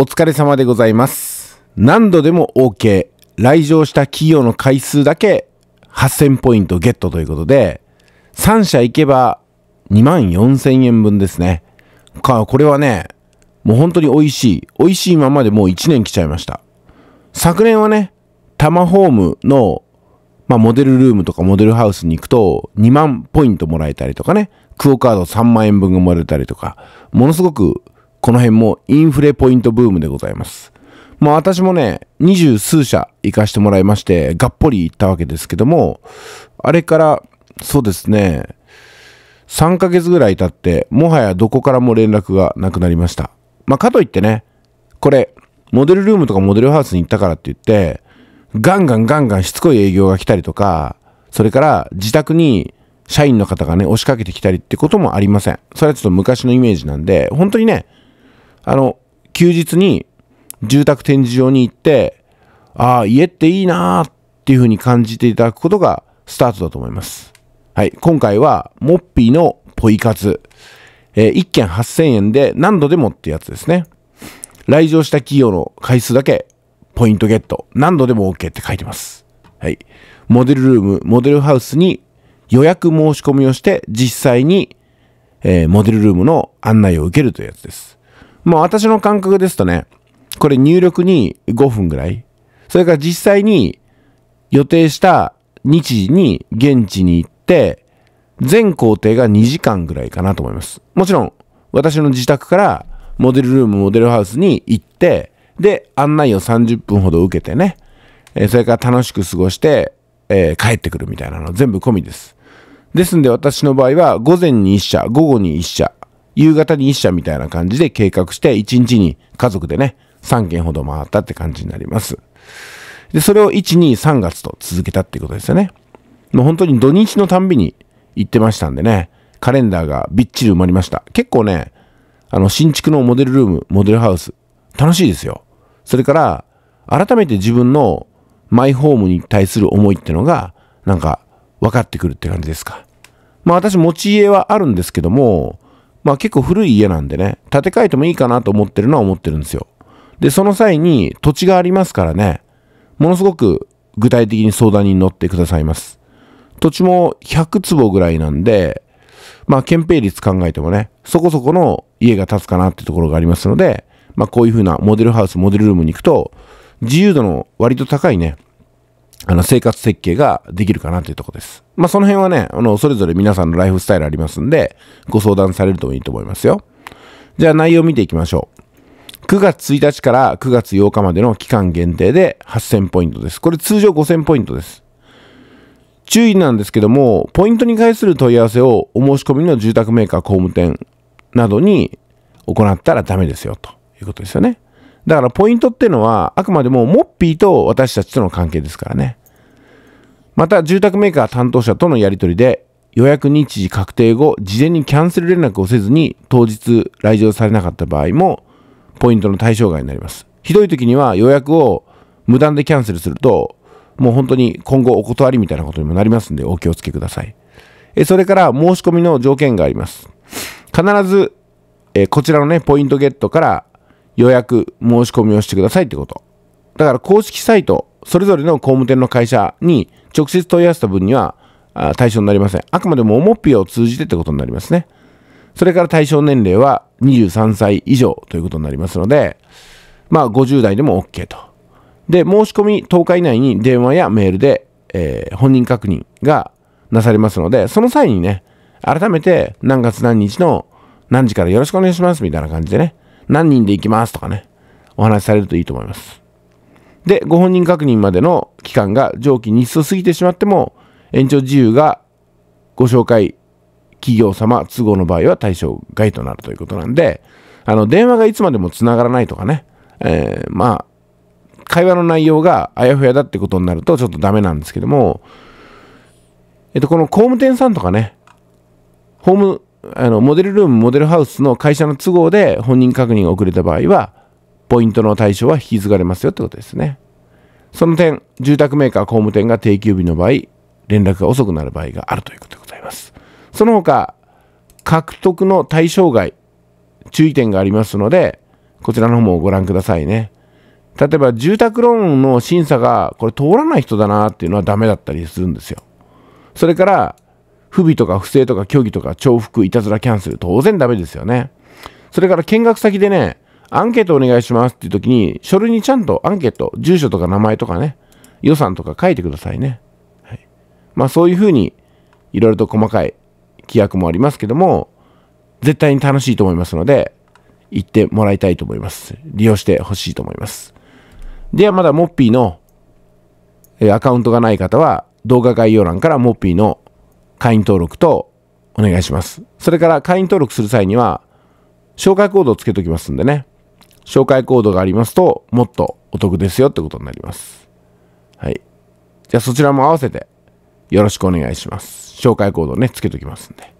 お疲れ様でございます。何度でも OK。来場した企業の回数だけ8000ポイントゲットということで、3社行けば2万4000円分ですね。か、これはね、もう本当に美味しい。美味しいままでもう1年来ちゃいました。昨年はね、タマホームの、まあ、モデルルームとかモデルハウスに行くと2万ポイントもらえたりとかね、クオカード3万円分がもらえたりとか、ものすごくこの辺もインフレポイントブームでございます。まあ私もね、二十数社行かしてもらいまして、がっぽり行ったわけですけども、あれから、そうですね、3ヶ月ぐらい経って、もはやどこからも連絡がなくなりました。まあかといってね、これ、モデルルームとかモデルハウスに行ったからって言って、ガンガンガンガンしつこい営業が来たりとか、それから自宅に社員の方がね、押しかけてきたりってこともありません。それはちょっと昔のイメージなんで、本当にね、あの、休日に住宅展示場に行って、ああ、家っていいなーっていう風に感じていただくことがスタートだと思います。はい。今回は、モッピーのポイ活。えー、1件8000円で何度でもってやつですね。来場した企業の回数だけ、ポイントゲット。何度でも OK って書いてます。はい。モデルルーム、モデルハウスに予約申し込みをして、実際に、えー、モデルルームの案内を受けるというやつです。まあ私の感覚ですとね、これ入力に5分ぐらい。それから実際に予定した日時に現地に行って、全工程が2時間ぐらいかなと思います。もちろん、私の自宅からモデルルーム、モデルハウスに行って、で、案内を30分ほど受けてね、えー、それから楽しく過ごして、えー、帰ってくるみたいなの全部込みです。ですんで私の場合は午前に1社、午後に1社、夕方に1社みたいな感じで計画して、1日に家族でね、3件ほど回ったって感じになります。で、それを1、2、3月と続けたっていうことですよね。もう本当に土日のたんびに行ってましたんでね、カレンダーがびっちり埋まりました。結構ね、あの、新築のモデルルーム、モデルハウス、楽しいですよ。それから、改めて自分のマイホームに対する思いってのが、なんか、分かってくるって感じですか。まあ私持ち家はあるんですけども、まあ結構古い家なんでね、建て替えてもいいかなと思ってるのは思ってるんですよ。で、その際に土地がありますからね、ものすごく具体的に相談に乗ってくださいます。土地も100坪ぐらいなんで、まあ憲兵率考えてもね、そこそこの家が建つかなってところがありますので、まあこういうふうなモデルハウス、モデルルームに行くと、自由度の割と高いね、あの、生活設計ができるかなというとこです。まあ、その辺はね、あの、それぞれ皆さんのライフスタイルありますんで、ご相談されるといいと思いますよ。じゃあ内容見ていきましょう。9月1日から9月8日までの期間限定で8000ポイントです。これ通常5000ポイントです。注意なんですけども、ポイントに関する問い合わせをお申し込みの住宅メーカー工務店などに行ったらダメですよということですよね。だからポイントっていうのは、あくまでもモッピーと私たちとの関係ですからね。また、住宅メーカー担当者とのやり取りで、予約日時確定後、事前にキャンセル連絡をせずに、当日来場されなかった場合も、ポイントの対象外になります。ひどい時には予約を無断でキャンセルすると、もう本当に今後お断りみたいなことにもなりますんで、お気をつけください。えそれから申し込みの条件があります。必ず、えこちらのね、ポイントゲットから予約、申し込みをしてくださいってこと。だから公式サイト、それぞれの工務店の会社に直接問い合わせた分には対象になりません。あくまでもオモピアを通じてってことになりますね。それから対象年齢は23歳以上ということになりますので、まあ50代でも OK と。で、申し込み10日以内に電話やメールで、えー、本人確認がなされますので、その際にね、改めて何月何日の何時からよろしくお願いしますみたいな感じでね、何人で行きますとかね、お話しされるといいと思います。で、ご本人確認までの期間が上記日数過ぎてしまっても、延長自由がご紹介企業様都合の場合は対象外となるということなんで、あの、電話がいつまでもつながらないとかね、えー、まあ、会話の内容があやふやだってことになるとちょっとダメなんですけども、えっと、この工務店さんとかね、ホームあの、モデルルーム、モデルハウスの会社の都合で本人確認が遅れた場合は、ポイントの対象は引き継がれますよってことですね。その点、住宅メーカー、工務店が定休日の場合、連絡が遅くなる場合があるということでございます。その他、獲得の対象外、注意点がありますので、こちらの方もご覧くださいね。例えば、住宅ローンの審査が、これ通らない人だなっていうのはダメだったりするんですよ。それから、不備とか不正とか虚偽とか重複、いたずらキャンセル、当然ダメですよね。それから見学先でね、アンケートお願いしますっていう時に、書類にちゃんとアンケート、住所とか名前とかね、予算とか書いてくださいね。はい、まあそういうふうに、いろいろと細かい規約もありますけども、絶対に楽しいと思いますので、行ってもらいたいと思います。利用してほしいと思います。ではまだモッピーのアカウントがない方は動画概要欄からモッピーの会員登録とお願いします。それから会員登録する際には、紹介コードをつけておきますんでね。紹介コードがありますと、もっとお得ですよってことになります。はい。じゃあそちらも合わせてよろしくお願いします。紹介コードをね、つけときますんで。